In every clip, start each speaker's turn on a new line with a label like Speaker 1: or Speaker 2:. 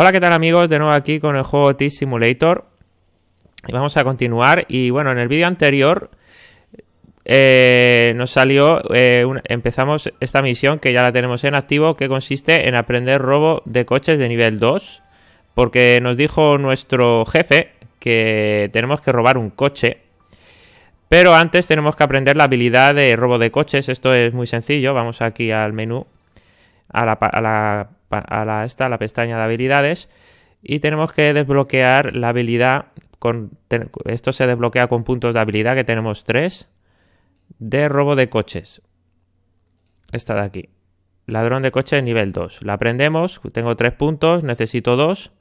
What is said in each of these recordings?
Speaker 1: Hola, ¿qué tal amigos? De nuevo aquí con el juego T Simulator. Y vamos a continuar. Y bueno, en el vídeo anterior eh, nos salió, eh, empezamos esta misión que ya la tenemos en activo, que consiste en aprender robo de coches de nivel 2. Porque nos dijo nuestro jefe que tenemos que robar un coche. Pero antes tenemos que aprender la habilidad de robo de coches. Esto es muy sencillo. Vamos aquí al menú, a la, a la a la, esta, la pestaña de habilidades y tenemos que desbloquear la habilidad. Con, esto se desbloquea con puntos de habilidad, que tenemos tres, de robo de coches. Esta de aquí. Ladrón de coches nivel 2. La aprendemos, tengo 3 puntos, necesito dos,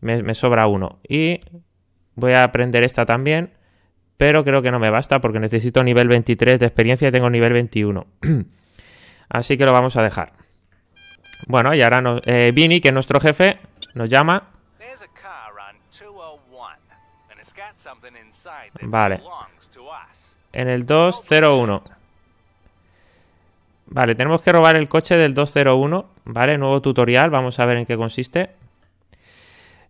Speaker 1: me, sobra 1 Y voy a aprender esta también, pero creo que no me basta porque necesito nivel 23 de experiencia y tengo nivel 21. Así que lo vamos a dejar. Bueno, y ahora nos, Vini, eh, Vinny, que es nuestro jefe, nos llama. Oh vale. En el 201. Vale, tenemos que robar el coche del 201. Vale, nuevo tutorial. Vamos a ver en qué consiste.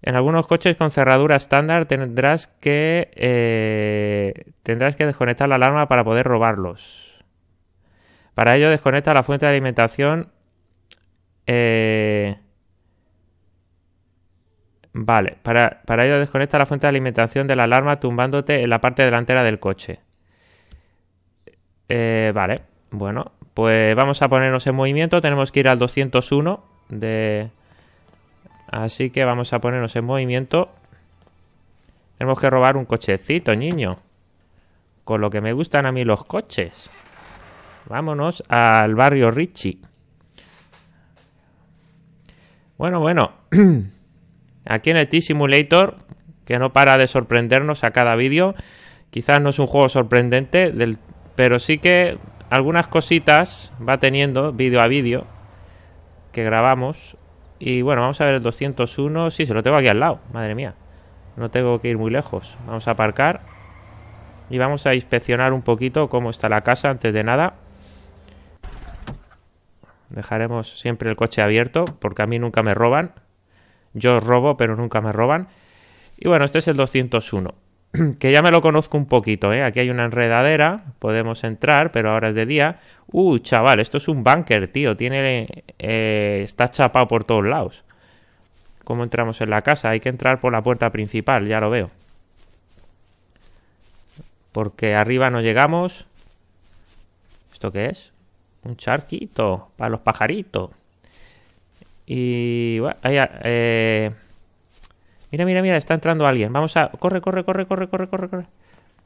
Speaker 1: En algunos coches con cerradura estándar tendrás que eh, tendrás que desconectar la alarma para poder robarlos. Para ello desconecta la fuente de alimentación eh, vale, para, ello desconecta la fuente de alimentación de la alarma tumbándote en la parte delantera del coche. Eh, vale, bueno, pues vamos a ponernos en movimiento. Tenemos que ir al 201 de... Así que vamos a ponernos en movimiento. Tenemos que robar un cochecito, niño. Con lo que me gustan a mí los coches. Vámonos al barrio Richie. Bueno, bueno. Aquí en el T-Simulator, que no para de sorprendernos a cada vídeo. Quizás no es un juego sorprendente, del... pero sí que algunas cositas va teniendo vídeo a vídeo que grabamos. Y bueno, vamos a ver el 201. Sí, se lo tengo aquí al lado, madre mía. No tengo que ir muy lejos. Vamos a aparcar. Y vamos a inspeccionar un poquito cómo está la casa antes de nada. Dejaremos siempre el coche abierto porque a mí nunca me roban. Yo robo, pero nunca me roban. Y bueno, este es el 201, que ya me lo conozco un poquito, ¿eh? Aquí hay una enredadera, podemos entrar, pero ahora es de día. Uh, chaval, esto es un bunker, tío. Tiene, eh, está chapado por todos lados. ¿Cómo entramos en la casa? Hay que entrar por la puerta principal, ya lo veo. Porque arriba no llegamos. ¿Esto qué es? Un charquito para los pajaritos. Y ah, eh, mira, mira, mira, está entrando alguien. Vamos a... Corre, corre, corre, corre, corre, corre, corre.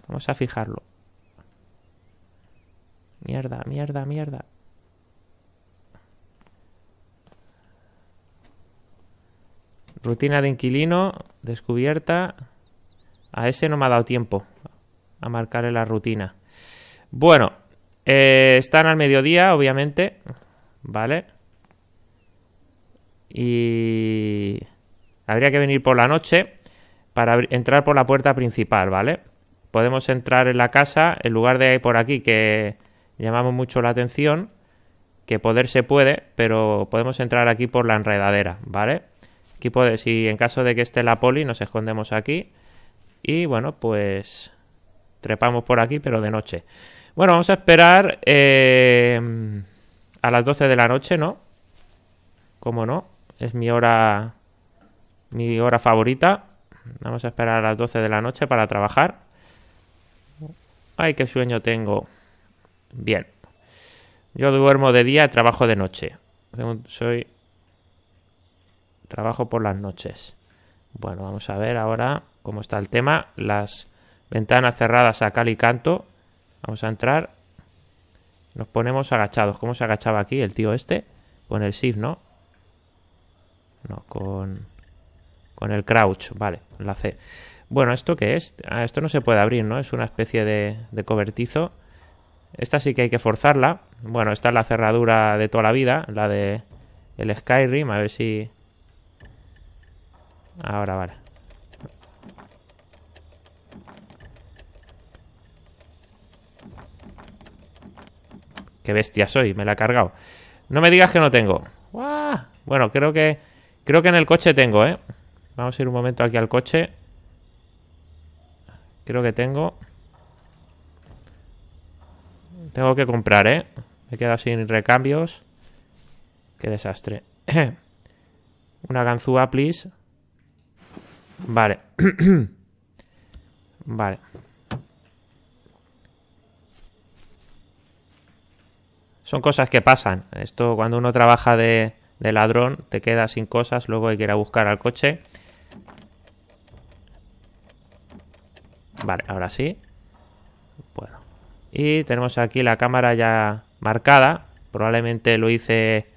Speaker 1: Vamos a fijarlo. Mierda, mierda, mierda. Rutina de inquilino descubierta. A ese no me ha dado tiempo a marcarle la rutina. Bueno, eh, están al mediodía, obviamente. ¿Vale? Y... Habría que venir por la noche para entrar por la puerta principal, ¿vale? Podemos entrar en la casa, en lugar de por aquí, que llamamos mucho la atención, que poder se puede, pero podemos entrar aquí por la enredadera, ¿vale? Aquí puede, si en caso de que esté la poli, nos escondemos aquí. Y bueno, pues trepamos por aquí, pero de noche. Bueno, vamos a esperar eh, a las 12 de la noche, ¿no? ¿Cómo no, es mi hora, mi hora favorita. Vamos a esperar a las 12 de la noche para trabajar. Ay, qué sueño tengo. Bien. Yo duermo de día, y trabajo de noche. Soy... Trabajo por las noches. Bueno, vamos a ver ahora cómo está el tema. Las ventanas cerradas a cal y canto. Vamos a entrar. Nos ponemos agachados. ¿Cómo se agachaba aquí el tío este? Con el shift, ¿no? No, con, con el crouch. Vale, la C. Bueno, ¿esto qué es? Ah, esto no se puede abrir, ¿no? Es una especie de, de cobertizo. Esta sí que hay que forzarla. Bueno, esta es la cerradura de toda la vida, la de el Skyrim, a ver si... Ahora, vale. qué bestia soy, me la he cargado. No me digas que no tengo. Bueno, creo que creo que en el coche tengo, ¿eh? Vamos a ir un momento aquí al coche. Creo que tengo. Tengo que comprar, ¿eh? Me he sin recambios. Qué desastre. Una ganzúa, please. Vale. vale. son cosas que pasan. Esto cuando uno trabaja de, ladrón te queda sin cosas, luego hay que ir a buscar al coche. Vale, ahora sí. Bueno. Y tenemos aquí la cámara ya marcada. Probablemente lo hice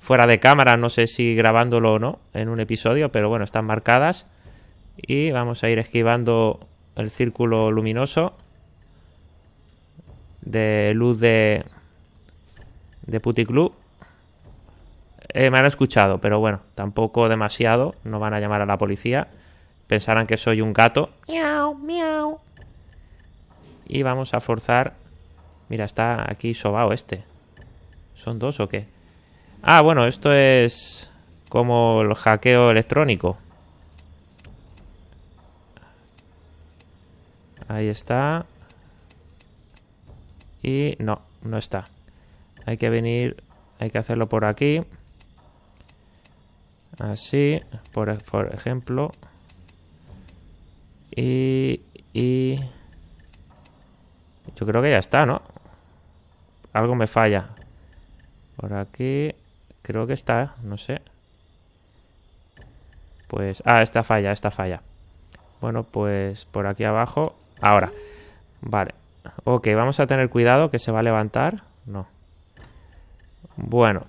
Speaker 1: fuera de cámara, no sé si grabándolo o no en un episodio, pero bueno, están marcadas. Y vamos a ir esquivando el círculo luminoso de luz de, de Puticlub. Eh, me han escuchado, pero bueno, tampoco demasiado. No van a llamar a la policía. Pensarán que soy un gato. Miau, miau. Y vamos a forzar. Mira, está aquí sobao este. ¿Son dos o qué? Ah, bueno, esto es como el hackeo electrónico. Ahí está. Y no, no está. Hay que venir, hay que hacerlo por aquí. Así, por, ejemplo. Y, y... Yo creo que ya está, ¿no? Algo me falla. Por aquí... Creo que está, no sé. Pues... Ah, esta falla, esta falla. Bueno, pues por aquí abajo. Ahora. Vale. Ok, vamos a tener cuidado que se va a levantar. No. Bueno,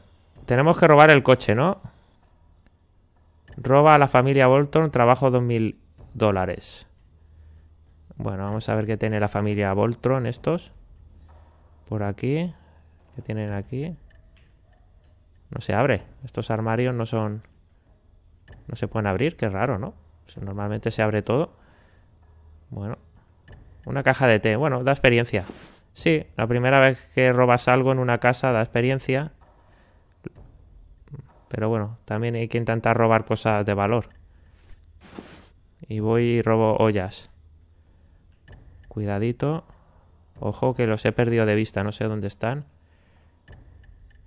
Speaker 1: tenemos que robar el coche, ¿no? Roba a la familia Bolton, trabajo 2.000 dólares. Bueno, vamos a ver qué tiene la familia Voltron estos. Por aquí. ¿Qué tienen aquí? No se abre. Estos armarios no son... No se pueden abrir. Qué raro, ¿no? Normalmente se abre todo. Bueno. Una caja de té. Bueno, da experiencia. Sí, la primera vez que robas algo en una casa da experiencia. Pero bueno, también hay que intentar robar cosas de valor. Y voy y robo ollas. Cuidadito. Ojo que los he perdido de vista, no sé dónde están.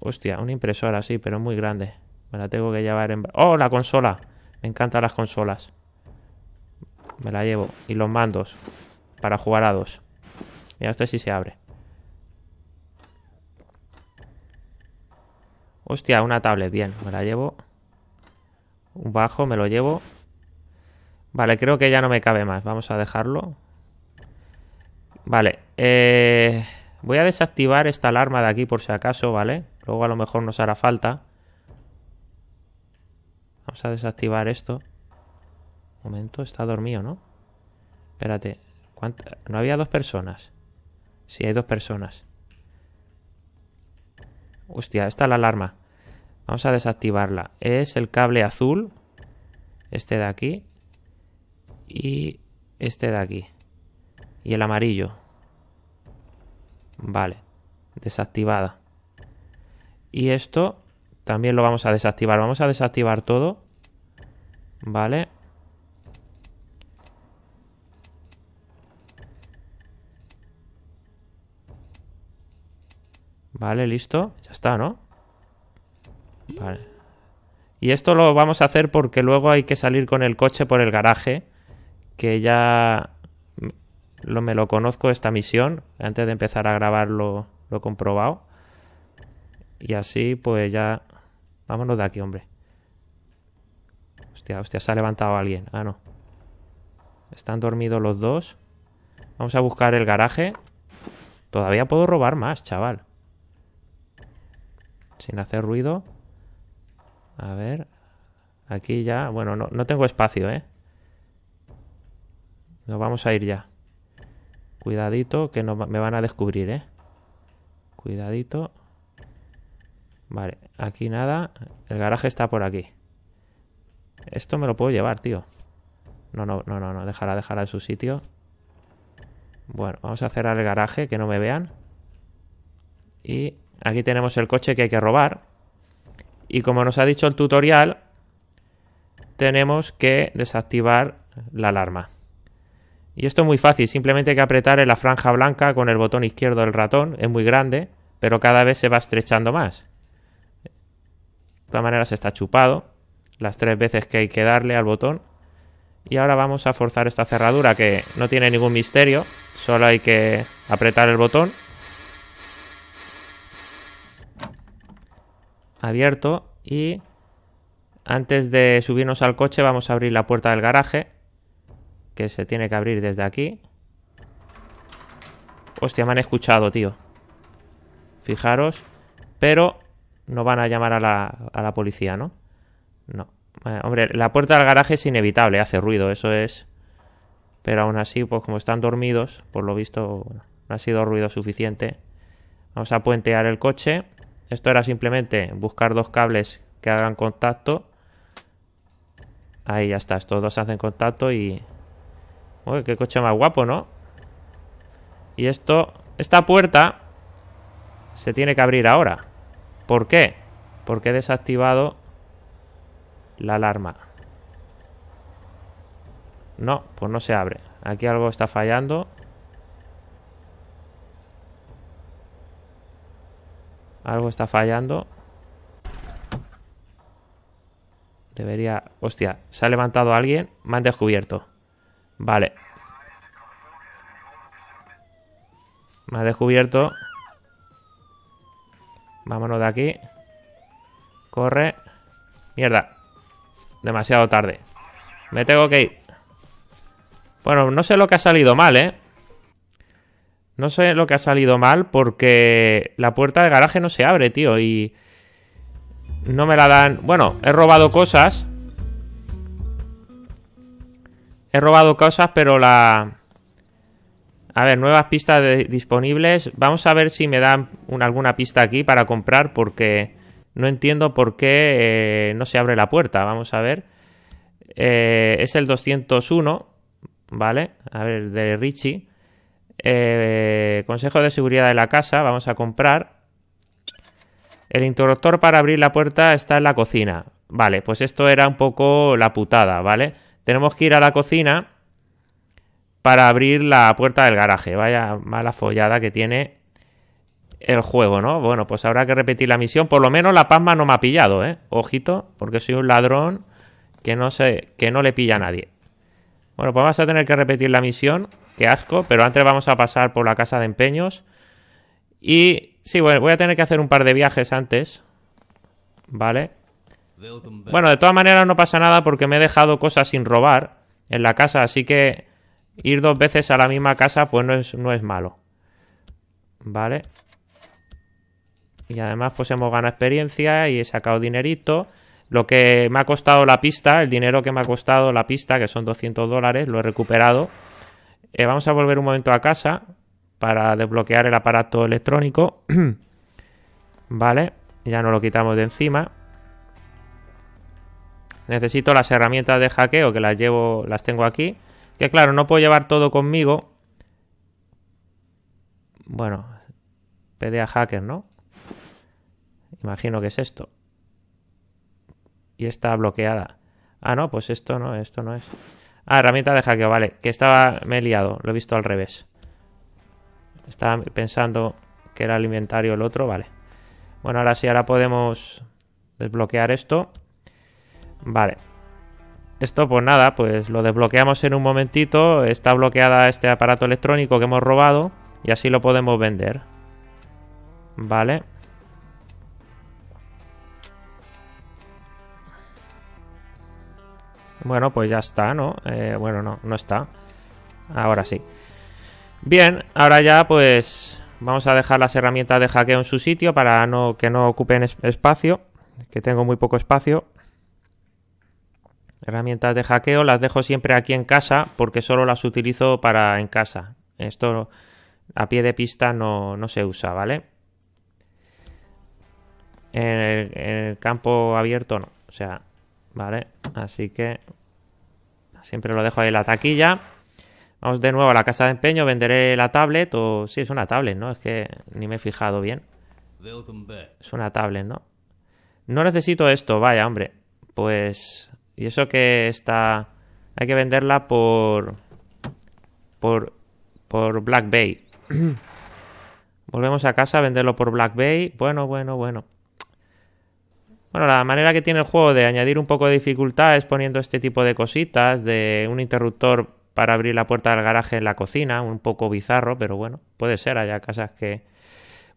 Speaker 1: Hostia, una impresora, así, pero muy grande. Me la tengo que llevar en... ¡Oh, la consola! Me encantan las consolas. Me la llevo. Y los mandos. Para jugar a dos. Mira, hasta este sí se abre. Hostia, una tablet, bien, me la llevo. Un bajo, me lo llevo. Vale, creo que ya no me cabe más. Vamos a dejarlo. Vale, eh, voy a desactivar esta alarma de aquí por si acaso, ¿vale? Luego a lo mejor nos hará falta. Vamos a desactivar esto. Un momento, está dormido, ¿no? Espérate, ¿cuánta? ¿no había dos personas? Sí, hay dos personas. Hostia, está la alarma. Vamos a desactivarla. Es el cable azul. Este de aquí. Y este de aquí. Y el amarillo. Vale. Desactivada. Y esto también lo vamos a desactivar. Vamos a desactivar todo. Vale. Vale, listo. Ya está, ¿no? Vale. Y esto lo vamos a hacer porque luego hay que salir con el coche por el garaje, que ya lo, me lo conozco esta misión. Antes de empezar a grabarlo lo he comprobado. Y así pues ya... Vámonos de aquí, hombre. Hostia, hostia, se ha levantado alguien. Ah, no. Están dormidos los dos. Vamos a buscar el garaje. Todavía puedo robar más, chaval. Sin hacer ruido. A ver. Aquí ya. Bueno, no, tengo espacio, ¿eh? Nos vamos a ir ya. Cuidadito, que no, me van a descubrir, ¿eh? Cuidadito. Vale, aquí nada. El garaje está por aquí. Esto me lo puedo llevar, tío. No, no, no, no, no. dejará déjala en su sitio. Bueno, vamos a cerrar el garaje, que no me vean. Y aquí tenemos el coche que hay que robar. Y como nos ha dicho el tutorial, tenemos que desactivar la alarma. Y esto es muy fácil, simplemente hay que apretar en la franja blanca con el botón izquierdo del ratón, es muy grande, pero cada vez se va estrechando más. De manera se está chupado las tres veces que hay que darle al botón. Y ahora vamos a forzar esta cerradura que no tiene ningún misterio, solo hay que apretar el botón abierto y antes de subirnos al coche vamos a abrir la puerta del garaje que se tiene que abrir desde aquí. Hostia, me han escuchado, tío. Fijaros. Pero no van a llamar a la, policía, ¿no? No. Eh, hombre, la puerta del garaje es inevitable, hace ruido, eso es. Pero aún así, pues como están dormidos, por lo visto, no ha sido ruido suficiente. Vamos a puentear el coche. Esto era simplemente buscar dos cables que hagan contacto. Ahí ya está, estos dos hacen contacto y... Uy, qué coche más guapo, ¿no? Y esto... Esta puerta se tiene que abrir ahora. ¿Por qué? Porque he desactivado la alarma. No, pues no se abre. Aquí algo está fallando. Algo está fallando. Debería... Hostia, se ha levantado alguien. Me han descubierto. Vale. Me han descubierto. Vámonos de aquí. Corre. Mierda. Demasiado tarde. Me tengo que ir. Bueno, no sé lo que ha salido mal, ¿eh? No sé lo que ha salido mal porque la puerta del garaje no se abre, tío. Y no me la dan... Bueno, he robado cosas. He robado cosas, pero la... A ver, nuevas pistas disponibles. Vamos a ver si me dan alguna pista aquí para comprar porque no entiendo por qué eh, no se abre la puerta. Vamos a ver. Eh, es el 201, ¿vale? A ver, de Richie. Eh, consejo de seguridad de la casa, vamos a comprar. El interruptor para abrir la puerta está en la cocina. Vale, pues esto era un poco la putada, ¿vale? Tenemos que ir a la cocina para abrir la puerta del garaje. Vaya mala follada que tiene el juego, ¿no? Bueno, pues habrá que repetir la misión. Por lo menos la pasma no me ha pillado, ¿eh? Ojito, porque soy un ladrón que no, sé que no le pilla a nadie. Bueno, pues vamos a tener que repetir la misión qué asco, pero antes vamos a pasar por la casa de empeños. Y sí, bueno, voy a tener que hacer un par de viajes antes. ¿Vale? Bueno, de todas maneras no pasa nada porque me he dejado cosas sin robar en la casa, así que ir dos veces a la misma casa pues no es, no es malo. ¿Vale? Y además pues hemos ganado experiencia y he sacado dinerito. Lo que me ha costado la pista, el dinero que me ha costado la pista, que son 200 dólares, lo he recuperado. Eh, vamos a volver un momento a casa para desbloquear el aparato electrónico. vale, ya no lo quitamos de encima. Necesito las herramientas de hackeo que las llevo, las tengo aquí. Que claro, no puedo llevar todo conmigo. Bueno, PDA hacker, ¿no? Imagino que es esto. Y está bloqueada. Ah, no, pues esto no, esto no es. Ah, herramienta de hackeo, vale. Que estaba. Me he liado, lo he visto al revés. Estaba pensando que era el inventario el otro, vale. Bueno, ahora sí, ahora podemos desbloquear esto. Vale. Esto, pues nada, pues lo desbloqueamos en un momentito. Está bloqueada este aparato electrónico que hemos robado y así lo podemos vender. Vale. Bueno, pues ya está, ¿no? Eh, bueno, no, no está. Ahora sí. Bien, ahora ya pues vamos a dejar las herramientas de hackeo en su sitio para no, que no ocupen espacio, que tengo muy poco espacio. Herramientas de hackeo las dejo siempre aquí en casa porque solo las utilizo para en casa. Esto a pie de pista no, no se usa, ¿vale? En en el campo abierto no. O sea, Vale, así que siempre lo dejo ahí en la taquilla. Vamos de nuevo a la casa de empeño, venderé la tablet o... Sí, es una tablet, ¿no? Es que ni me he fijado bien. Es una tablet, ¿no? No necesito esto, vaya, hombre. Pues... Y eso que está... Hay que venderla por... Por... Por Black Bay. Volvemos a casa a venderlo por Black Bay. Bueno, bueno, bueno. Bueno, la manera que tiene el juego de añadir un poco de dificultad es poniendo este tipo de cositas, de un interruptor para abrir la puerta del garaje en la cocina, un poco bizarro, pero bueno, puede ser, haya casas que...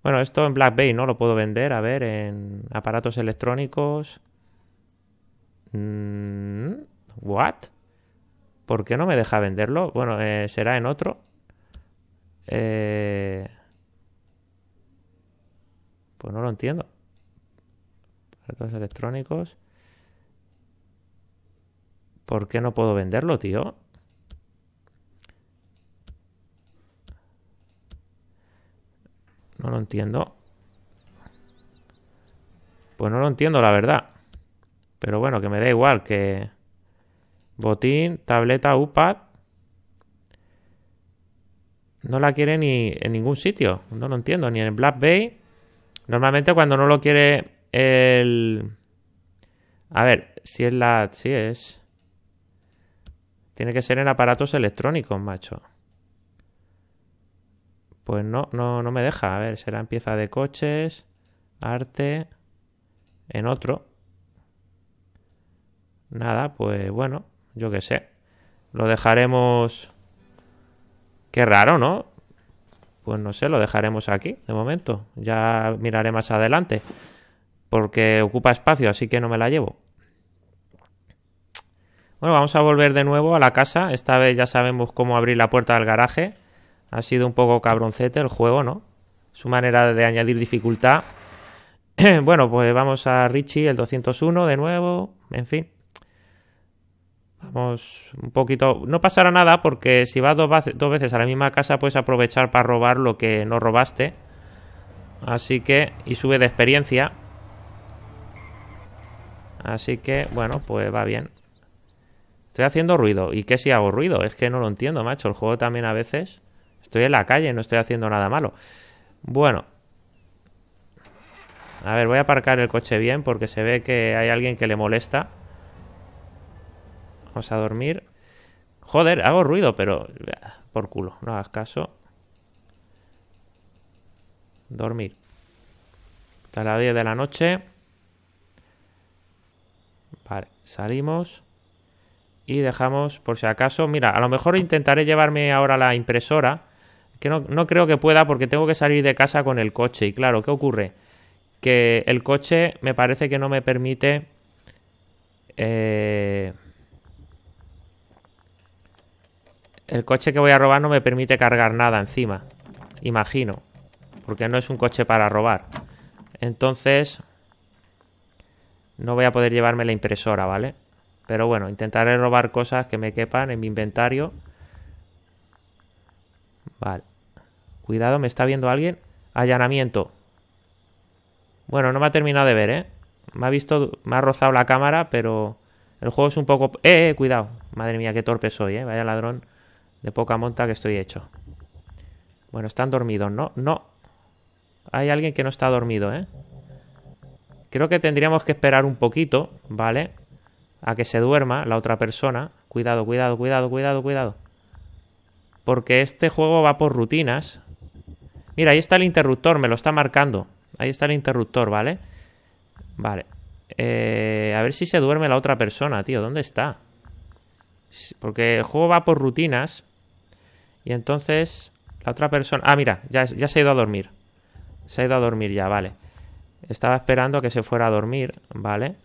Speaker 1: Bueno, esto en Black Bay, ¿no? Lo puedo vender, a ver, en aparatos electrónicos... Mm, ¿What? ¿Por qué no me deja venderlo? Bueno, eh, será en otro. Eh, pues no lo entiendo. Retos electrónicos. ¿Por qué no puedo venderlo, tío? No lo entiendo. Pues no lo entiendo, la verdad. Pero bueno, que me da igual que... Botín, tableta, UPAD. No la quiere ni en ningún sitio. No lo entiendo. Ni en Black Bay. Normalmente cuando no lo quiere el... A ver, si es la... Si es... Tiene que ser en aparatos electrónicos, macho. Pues no, no, no me deja. A ver, será en pieza de coches, arte, en otro. Nada, pues bueno, yo qué sé. Lo dejaremos... Qué raro, ¿no? Pues no sé, lo dejaremos aquí de momento. Ya miraré más adelante porque ocupa espacio, así que no me la llevo. Bueno, vamos a volver de nuevo a la casa. Esta vez ya sabemos cómo abrir la puerta del garaje. Ha sido un poco cabroncete el juego, ¿no? Su manera de añadir dificultad. bueno, pues vamos a Richie, el 201, de nuevo. En fin. Vamos un poquito... No pasará nada porque si vas dos veces a la misma casa puedes aprovechar para robar lo que no robaste. Así que... Y sube de experiencia. Así que, bueno, pues va bien. Estoy haciendo ruido. ¿Y qué si hago ruido? Es que no lo entiendo, macho. El juego también a veces... Estoy en la calle, no estoy haciendo nada malo. Bueno. A ver, voy a aparcar el coche bien porque se ve que hay alguien que le molesta. Vamos a dormir. Joder, hago ruido, pero... Por culo, no hagas caso. Dormir. Hasta las 10 de la noche. Vale, salimos. Y dejamos, por si acaso, mira, a lo mejor intentaré llevarme ahora la impresora. Que no, creo que pueda porque tengo que salir de casa con el coche. Y claro, ¿qué ocurre? Que el coche me parece que no me permite... Eh, el coche que voy a robar no me permite cargar nada encima. Imagino. Porque no es un coche para robar. Entonces, no voy a poder llevarme la impresora, ¿vale? Pero bueno, intentaré robar cosas que me quepan en mi inventario. Vale. Cuidado, me está viendo alguien. Allanamiento. Bueno, no me ha terminado de ver, ¿eh? Me ha visto, me ha rozado la cámara, pero el juego es un poco... ¡Eh, eh! Cuidado. Madre mía, qué torpe soy, ¿eh? Vaya ladrón de poca monta que estoy hecho. Bueno, están dormidos, ¿no? No. Hay alguien que no está dormido, ¿eh? Creo que tendríamos que esperar un poquito, ¿vale? A que se duerma la otra persona. Cuidado, cuidado, cuidado, cuidado, cuidado. Porque este juego va por rutinas. Mira, ahí está el interruptor, me lo está marcando. Ahí está el interruptor, ¿vale? Vale. Eh, a ver si se duerme la otra persona, tío. ¿Dónde está? Porque el juego va por rutinas. Y entonces la otra persona... Ah, mira, ya se ha ido a dormir. Se ha ido a dormir ya, vale. Estaba esperando a que se fuera a dormir, ¿vale?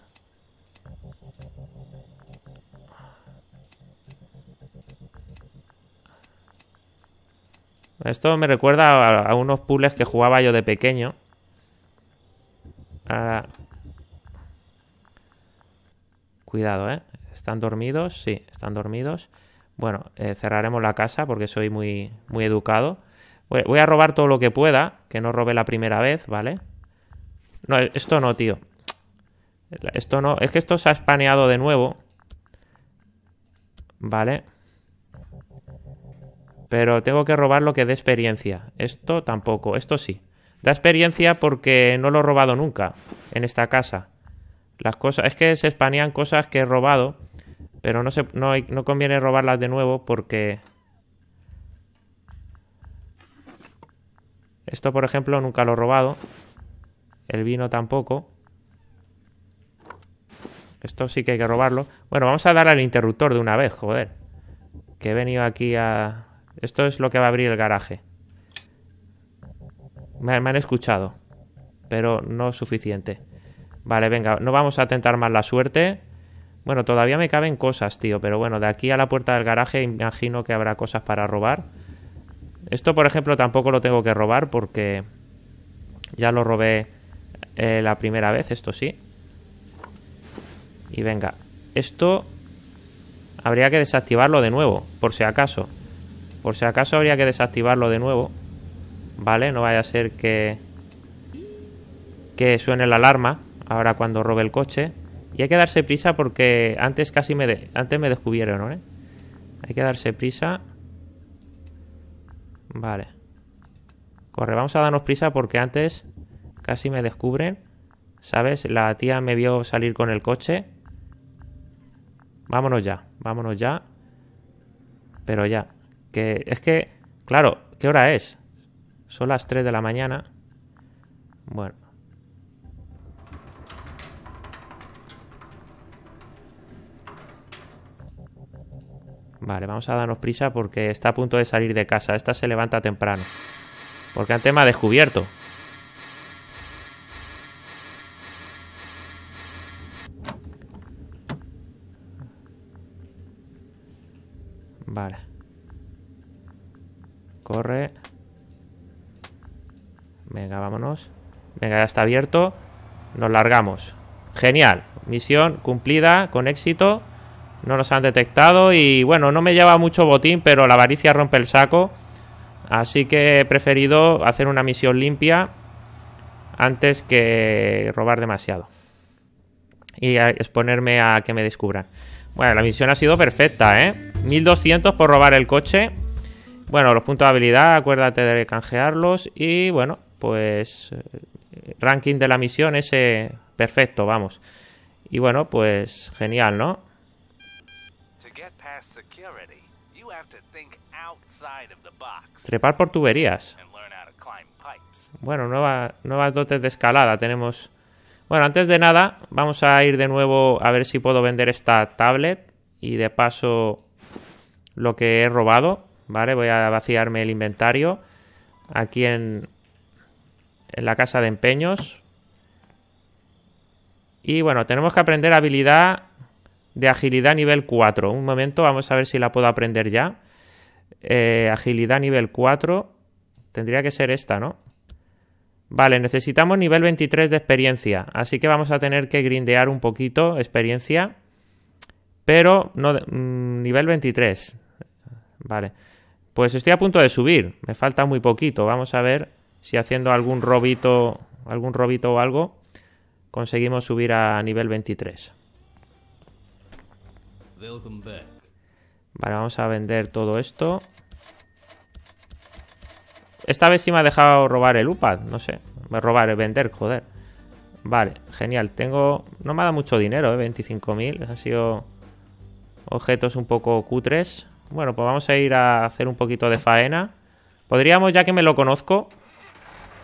Speaker 1: Esto me recuerda a, unos puzzles que jugaba yo de pequeño. Cuidado, ¿eh? ¿Están dormidos? Sí, están dormidos. Bueno, eh, cerraremos la casa porque soy muy, muy educado. Voy, a robar todo lo que pueda, que no robe la primera vez, ¿vale? vale no, esto no, tío. Esto no. Es que esto se ha spaneado de nuevo. Vale. Pero tengo que robar lo que dé experiencia. Esto tampoco. Esto sí. Da experiencia porque no lo he robado nunca en esta casa. Las cosas. Es que se spanean cosas que he robado. Pero no, se, no conviene robarlas de nuevo porque. Esto, por ejemplo, nunca lo he robado. El vino tampoco. Esto sí que hay que robarlo. Bueno, vamos a dar al interruptor de una vez, joder. Que he venido aquí a... Esto es lo que va a abrir el garaje. Me, han escuchado. Pero no suficiente. Vale, venga. No vamos a tentar más la suerte. Bueno, todavía me caben cosas, tío. Pero bueno, de aquí a la puerta del garaje imagino que habrá cosas para robar. Esto, por ejemplo, tampoco lo tengo que robar porque... Ya lo robé eh, la primera vez, esto sí. Y venga, esto habría que desactivarlo de nuevo, por si acaso. Por si acaso habría que desactivarlo de nuevo. ¿Vale? No vaya a ser que... Que suene la alarma ahora cuando robe el coche. Y hay que darse prisa porque antes casi me... antes me descubrieron, ¿eh? Hay que darse prisa. Vale. Corre, vamos a darnos prisa porque antes Casi me descubren. ¿Sabes? La tía me vio salir con el coche. Vámonos ya, vámonos ya. Pero ya. Que es que, claro, ¿qué hora es? Son las 3 de la mañana. Bueno. Vale, vamos a darnos prisa porque está a punto de salir de casa. Esta se levanta temprano. Porque antes me ha descubierto. Corre. Venga, vámonos. Venga, ya está abierto. Nos largamos. Genial. Misión cumplida con éxito. No nos han detectado y bueno, no me lleva mucho botín, pero la avaricia rompe el saco. Así que he preferido hacer una misión limpia antes que robar demasiado. Y exponerme a que me descubran. Bueno, la misión ha sido perfecta, ¿eh? 1200 por robar el coche. Bueno, los puntos de habilidad, acuérdate de canjearlos. Y bueno, pues eh, ranking de la misión ese perfecto, vamos. Y bueno, pues genial, ¿no? Trepar por tuberías. Bueno, nuevas dotes de escalada tenemos bueno, antes de nada, vamos a ir de nuevo a ver si puedo vender esta tablet y de paso lo que he robado, ¿vale? Voy a vaciarme el inventario aquí en, la casa de empeños. Y bueno, tenemos que aprender habilidad de agilidad nivel 4. Un momento, vamos a ver si la puedo aprender ya. Eh, agilidad nivel 4. Tendría que ser esta, ¿no? Vale, necesitamos nivel 23 de experiencia, así que vamos a tener que grindear un poquito experiencia, pero no mm, nivel 23. Vale. Pues estoy a punto de subir, me falta muy poquito, vamos a ver si haciendo algún robito, algún robito o algo conseguimos subir a nivel 23. Vale, vamos a vender todo esto. Esta vez sí me ha dejado robar el UPAD, no sé. Robar, vender, joder. Vale, genial. Tengo. No me ha dado mucho dinero, ¿eh? 25.000. Han sido objetos un poco cutres. Bueno, pues vamos a ir a hacer un poquito de faena. Podríamos, ya que me lo conozco.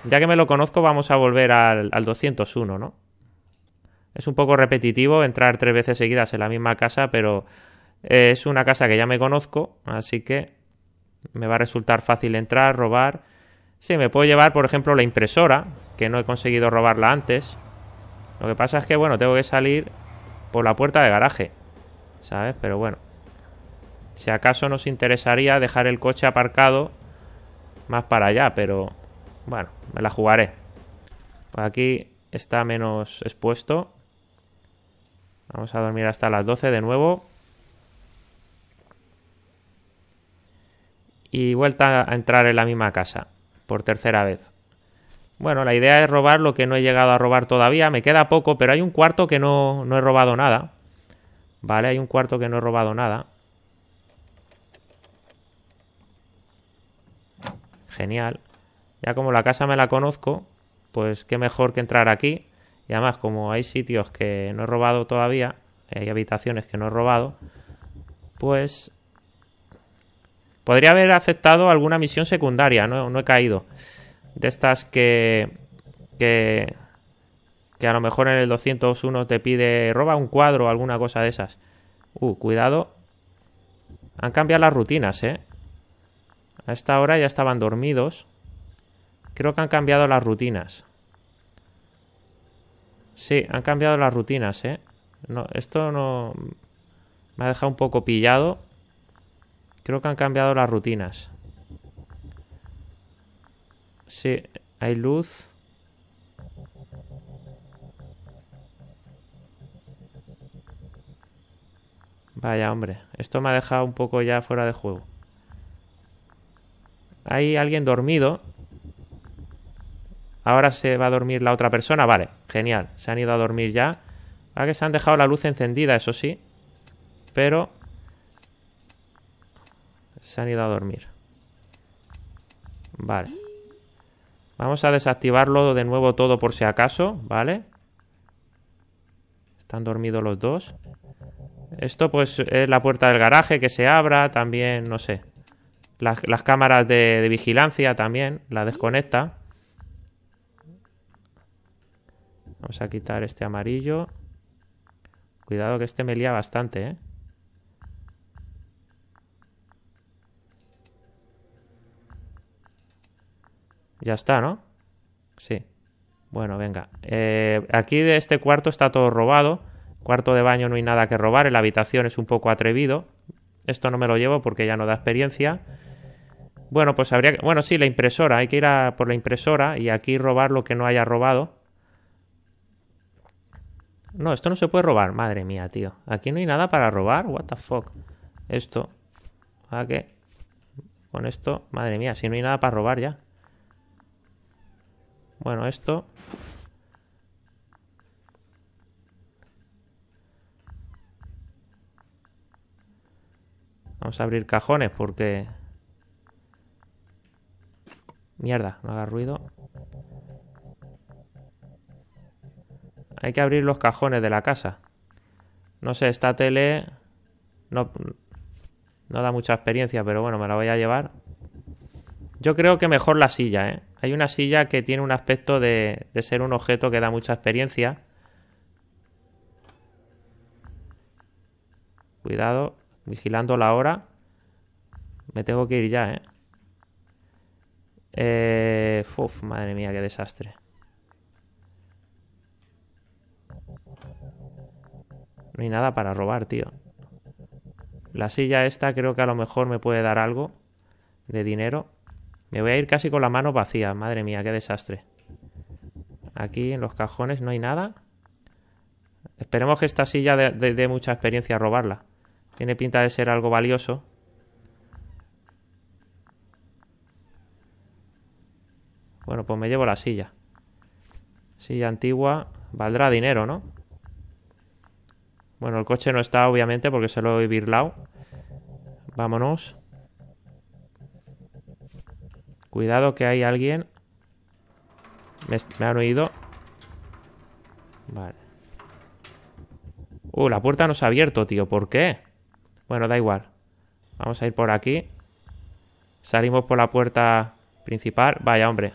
Speaker 1: Ya que me lo conozco, vamos a volver al, 201, ¿no? Es un poco repetitivo entrar tres veces seguidas en la misma casa, pero es una casa que ya me conozco, así que me va a resultar fácil entrar, robar Sí, me puedo llevar, por ejemplo, la impresora, que no he conseguido robarla antes. Lo que pasa es que, bueno, tengo que salir por la puerta de garaje, ¿sabes? Pero bueno, si acaso nos interesaría dejar el coche aparcado más para allá, pero bueno, me la jugaré. Pues aquí está menos expuesto. Vamos a dormir hasta las 12 de nuevo. Y vuelta a entrar en la misma casa por tercera vez. Bueno, la idea es robar lo que no he llegado a robar todavía. Me queda poco, pero hay un cuarto que no, he robado nada. Vale, hay un cuarto que no he robado nada. Genial. Ya como la casa me la conozco, pues qué mejor que entrar aquí. Y además, como hay sitios que no he robado todavía, hay habitaciones que no he robado, pues Podría haber aceptado alguna misión secundaria, no, no he caído. De estas que, que. que a lo mejor en el 201 te pide. roba un cuadro o alguna cosa de esas. Uh, cuidado. Han cambiado las rutinas, eh. A esta hora ya estaban dormidos. Creo que han cambiado las rutinas. Sí, han cambiado las rutinas, eh. esto no. Me ha dejado un poco pillado. Creo que han cambiado las rutinas. Sí, hay luz. Vaya, hombre. Esto me ha dejado un poco ya fuera de juego. Hay alguien dormido. Ahora se va a dormir la otra persona. Vale, genial. Se han ido a dormir ya. A ah, que se han dejado la luz encendida, eso sí. Pero se han ido a dormir. Vale. Vamos a desactivarlo de nuevo todo por si acaso, ¿vale? Están dormidos los dos. Esto pues es la puerta del garaje que se abra, también, no sé. Las, cámaras de, de, vigilancia también, la desconecta. Vamos a quitar este amarillo. Cuidado que este me lía bastante, ¿eh? Ya está, ¿no? Sí. Bueno, venga. Eh, aquí de este cuarto está todo robado. Cuarto de baño no hay nada que robar. En la habitación es un poco atrevido. Esto no me lo llevo porque ya no da experiencia. Bueno, pues habría que... Bueno, sí, la impresora. Hay que ir a por la impresora y aquí robar lo que no haya robado. No, esto no se puede robar. Madre mía, tío. Aquí no hay nada para robar. What the fuck. Esto. ¿A qué? Con esto. Madre mía, si no hay nada para robar ya. Bueno, esto... Vamos a abrir cajones porque... Mierda, no haga ruido. Hay que abrir los cajones de la casa. No sé, esta tele... No, no da mucha experiencia, pero bueno, me la voy a llevar. Yo creo que mejor la silla, ¿eh? Hay una silla que tiene un aspecto de, ser un objeto que da mucha experiencia. Cuidado, vigilando la hora. Me tengo que ir ya, ¿eh? eh uf, madre mía, qué desastre. No hay nada para robar, tío. La silla esta creo que a lo mejor me puede dar algo de dinero. Me voy a ir casi con la mano vacía. Madre mía, qué desastre. Aquí en los cajones no hay nada. Esperemos que esta silla dé mucha experiencia robarla. Tiene pinta de ser algo valioso. Bueno, pues me llevo la silla. Silla antigua. Valdrá dinero, ¿no? Bueno, el coche no está, obviamente, porque se lo he birlao. Vámonos. Cuidado que hay alguien. Me, han oído. Vale. Uh, la puerta no se ha abierto, tío. ¿Por qué? Bueno, da igual. Vamos a ir por aquí. Salimos por la puerta principal. Vaya, hombre.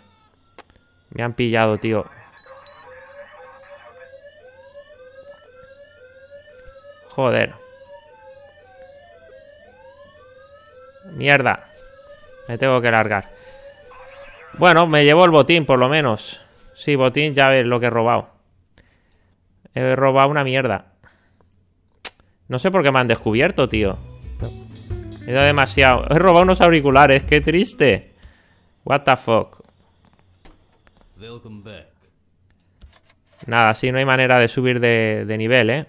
Speaker 1: Me han pillado, tío. Joder. Mierda. Me tengo que largar. Bueno, me llevo el botín, por lo menos. Sí, botín, ya ves lo que he robado. He robado una mierda. No sé por qué me han descubierto, tío. He dado demasiado. He robado unos auriculares, qué triste. What the fuck. Nada, si no hay manera de subir de, de nivel, ¿eh?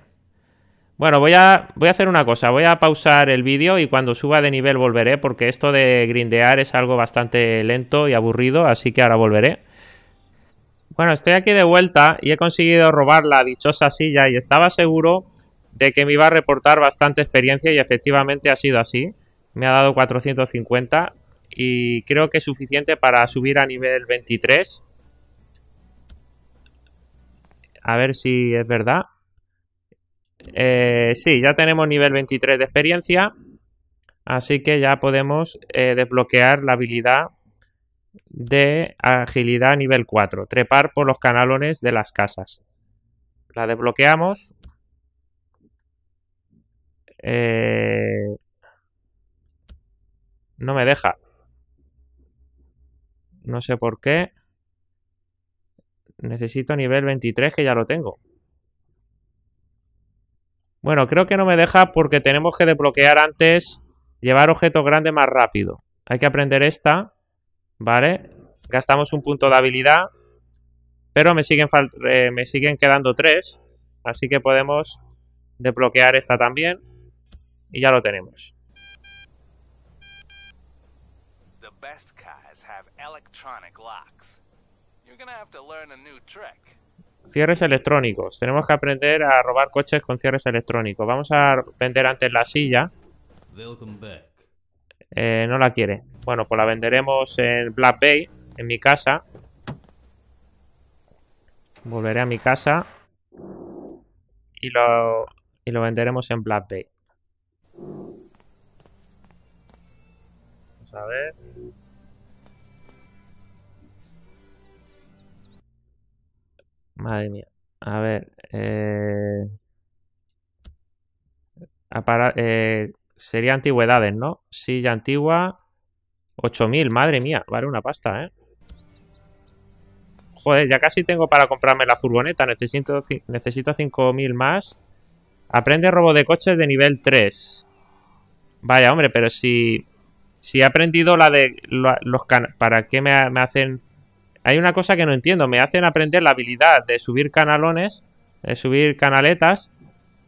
Speaker 1: Bueno, voy a, voy a hacer una cosa, voy a pausar el vídeo y cuando suba de nivel volveré, porque esto de grindear es algo bastante lento y aburrido, así que ahora volveré. Bueno, estoy aquí de vuelta y he conseguido robar la dichosa silla y estaba seguro de que me iba a reportar bastante experiencia y efectivamente ha sido así. Me ha dado 450 y creo que es suficiente para subir a nivel 23. A ver si es verdad. Eh, sí, ya tenemos nivel 23 de experiencia. Así que ya podemos eh, desbloquear la habilidad de agilidad nivel 4. Trepar por los canalones de las casas. La desbloqueamos. Eh, no me deja. No sé por qué. Necesito nivel 23 que ya lo tengo. Bueno, creo que no me deja porque tenemos que desbloquear antes llevar objetos grandes más rápido. Hay que aprender esta, ¿vale? Gastamos un punto de habilidad, pero me siguen, eh, me siguen quedando tres, así que podemos desbloquear esta también y ya lo tenemos. electronic locks. You're Cierres electrónicos. Tenemos que aprender a robar coches con cierres electrónicos. Vamos a vender antes la silla. Eh, no la quiere. Bueno, pues la venderemos en Black Bay, en mi casa. Volveré a mi casa. Y lo, y lo venderemos en Black Bay. Vamos a ver. Madre mía. A ver. Eh, eh, sería antigüedades, ¿no? Silla antigua. 8000, madre mía. Vale una pasta, ¿eh? Joder, ya casi tengo para comprarme la furgoneta. Necesito, necesito 5000 más. Aprende robo de coches de nivel 3. Vaya, hombre, pero si... Si he aprendido la de... los ¿Para qué me hacen hay una cosa que no entiendo. Me hacen aprender la habilidad de subir canalones, de subir canaletas,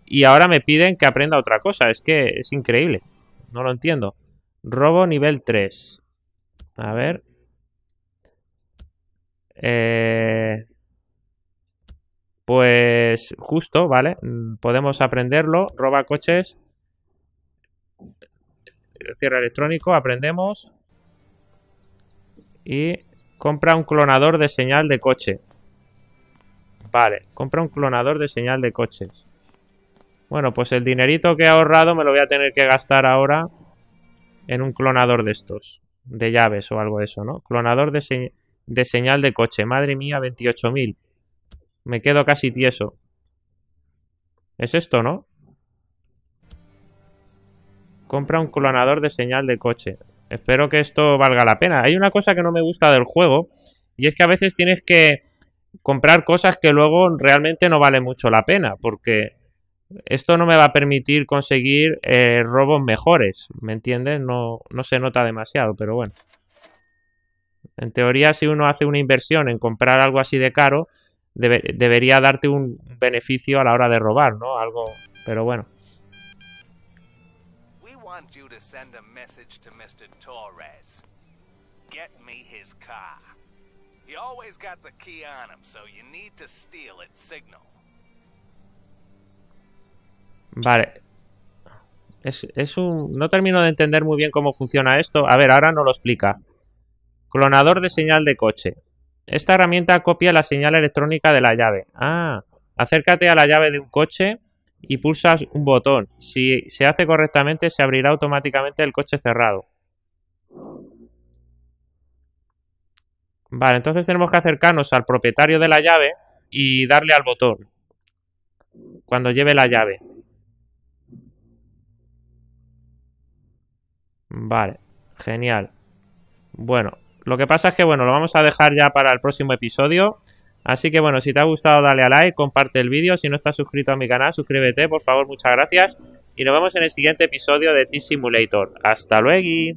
Speaker 1: y ahora me piden que aprenda otra cosa. Es que es increíble. No lo entiendo. Robo nivel 3. A ver. Eh, pues justo, ¿vale? Podemos aprenderlo. Roba coches. Cierre electrónico, aprendemos. Y Compra un clonador de señal de coche. Vale, compra un clonador de señal de coches. Bueno, pues el dinerito que he ahorrado me lo voy a tener que gastar ahora en un clonador de estos. De llaves o algo de eso, ¿no? Clonador de, de señal de coche. Madre mía, 28.000. Me quedo casi tieso. Es esto, ¿no? Compra un clonador de señal de coche. Espero que esto valga la pena. Hay una cosa que no me gusta del juego y es que a veces tienes que comprar cosas que luego realmente no vale mucho la pena porque esto no me va a permitir conseguir eh, robos mejores, ¿me entiendes? No, no se nota demasiado, pero bueno. En teoría, si uno hace una inversión en comprar algo así de caro, debería darte un beneficio a la hora de robar, ¿no? Algo, pero bueno. Vale. Es, es un... No termino de entender muy bien cómo funciona esto. A ver, ahora no lo explica. Clonador de señal de coche. Esta herramienta copia la señal electrónica de la llave. Ah, acércate a la llave de un coche y pulsas un botón. Si se hace correctamente, se abrirá automáticamente el coche cerrado. Vale, entonces tenemos que acercarnos al propietario de la llave y darle al botón cuando lleve la llave. Vale, genial. Bueno, lo que pasa es que, bueno, lo vamos a dejar ya para el próximo episodio. Así que bueno, si te ha gustado dale a like, comparte el vídeo, si no estás suscrito a mi canal, suscríbete, por favor, muchas gracias. Y nos vemos en el siguiente episodio de T-Simulator. ¡Hasta luego!